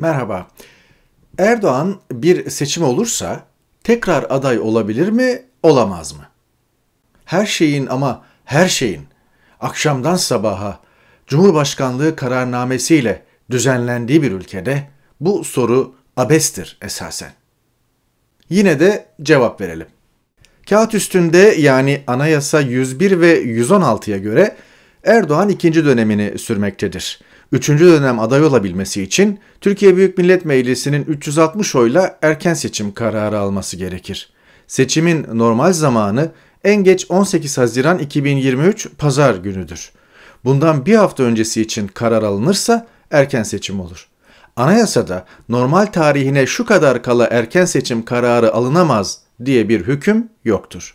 Merhaba. Erdoğan bir seçim olursa tekrar aday olabilir mi, olamaz mı? Her şeyin ama her şeyin akşamdan sabaha Cumhurbaşkanlığı kararnamesiyle düzenlendiği bir ülkede bu soru abestir esasen. Yine de cevap verelim. Kağıt üstünde yani Anayasa 101 ve 116'ya göre Erdoğan ikinci dönemini sürmektedir. Üçüncü dönem aday olabilmesi için Türkiye Büyük Millet Meclisi'nin 360 oyla erken seçim kararı alması gerekir. Seçimin normal zamanı en geç 18 Haziran 2023 Pazar günüdür. Bundan bir hafta öncesi için karar alınırsa erken seçim olur. Anayasada normal tarihine şu kadar kala erken seçim kararı alınamaz diye bir hüküm yoktur.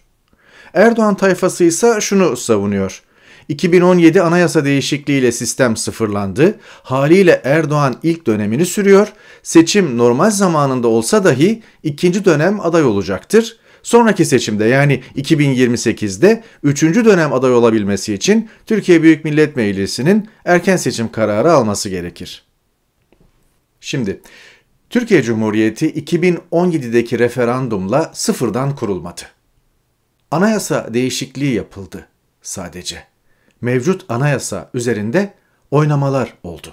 Erdoğan tayfası ise şunu savunuyor. 2017 anayasa değişikliğiyle sistem sıfırlandı. Haliyle Erdoğan ilk dönemini sürüyor. Seçim normal zamanında olsa dahi ikinci dönem aday olacaktır. Sonraki seçimde yani 2028'de 3. dönem aday olabilmesi için Türkiye Büyük Millet Meclisi'nin erken seçim kararı alması gerekir. Şimdi Türkiye Cumhuriyeti 2017'deki referandumla sıfırdan kurulmadı. Anayasa değişikliği yapıldı sadece mevcut anayasa üzerinde oynamalar oldu.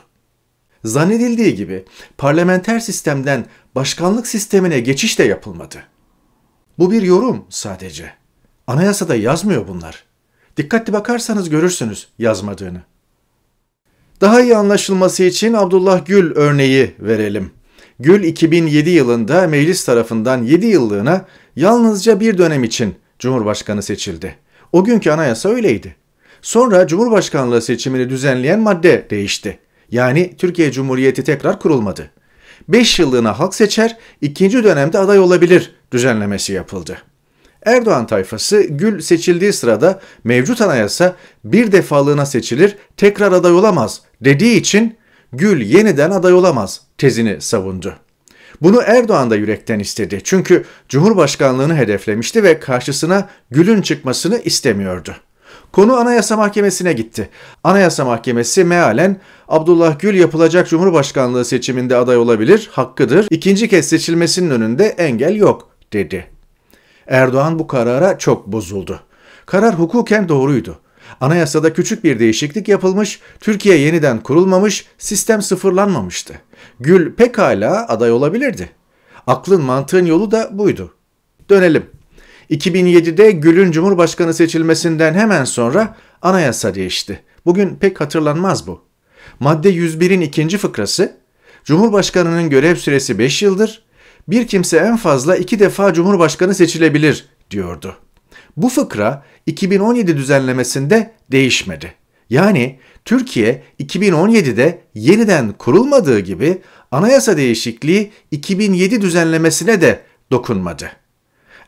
Zannedildiği gibi parlamenter sistemden başkanlık sistemine geçiş de yapılmadı. Bu bir yorum sadece. Anayasada yazmıyor bunlar. Dikkatli bakarsanız görürsünüz yazmadığını. Daha iyi anlaşılması için Abdullah Gül örneği verelim. Gül 2007 yılında meclis tarafından 7 yıllığına yalnızca bir dönem için Cumhurbaşkanı seçildi. O günkü anayasa öyleydi. Sonra Cumhurbaşkanlığı seçimini düzenleyen madde değişti. Yani Türkiye Cumhuriyeti tekrar kurulmadı. 5 yıllığına halk seçer, ikinci dönemde aday olabilir düzenlemesi yapıldı. Erdoğan tayfası Gül seçildiği sırada mevcut anayasa bir defalığına seçilir, tekrar aday olamaz dediği için Gül yeniden aday olamaz tezini savundu. Bunu Erdoğan da yürekten istedi. Çünkü Cumhurbaşkanlığını hedeflemişti ve karşısına Gül'ün çıkmasını istemiyordu. Konu Anayasa Mahkemesi'ne gitti. Anayasa Mahkemesi mealen Abdullah Gül yapılacak Cumhurbaşkanlığı seçiminde aday olabilir, hakkıdır. İkinci kez seçilmesinin önünde engel yok dedi. Erdoğan bu karara çok bozuldu. Karar hukuken doğruydu. Anayasada küçük bir değişiklik yapılmış, Türkiye yeniden kurulmamış, sistem sıfırlanmamıştı. Gül pekala aday olabilirdi. Aklın mantığın yolu da buydu. Dönelim 2007'de Gül'ün Cumhurbaşkanı seçilmesinden hemen sonra anayasa değişti. Bugün pek hatırlanmaz bu. Madde 101'in ikinci fıkrası, Cumhurbaşkanının görev süresi 5 yıldır, bir kimse en fazla iki defa Cumhurbaşkanı seçilebilir diyordu. Bu fıkra 2017 düzenlemesinde değişmedi. Yani Türkiye 2017'de yeniden kurulmadığı gibi anayasa değişikliği 2007 düzenlemesine de dokunmadı.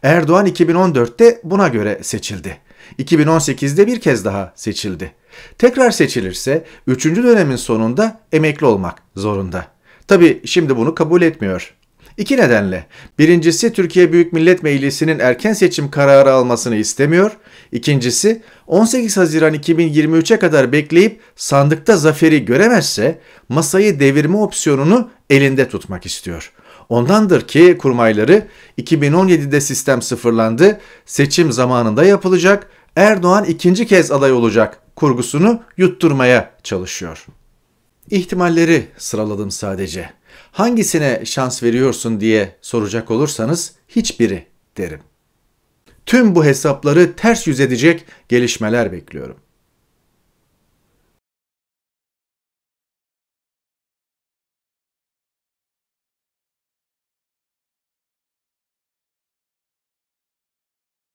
Erdoğan 2014'te buna göre seçildi. 2018'de bir kez daha seçildi. Tekrar seçilirse 3. dönemin sonunda emekli olmak zorunda. Tabi şimdi bunu kabul etmiyor. İki nedenle. Birincisi Türkiye Büyük Millet Meclisi'nin erken seçim kararı almasını istemiyor. İkincisi 18 Haziran 2023'e kadar bekleyip sandıkta zaferi göremezse masayı devirme opsiyonunu elinde tutmak istiyor. Ondandır ki kurmayları 2017'de sistem sıfırlandı, seçim zamanında yapılacak, Erdoğan ikinci kez aday olacak kurgusunu yutturmaya çalışıyor. İhtimalleri sıraladım sadece. Hangisine şans veriyorsun diye soracak olursanız hiçbiri derim. Tüm bu hesapları ters yüz edecek gelişmeler bekliyorum.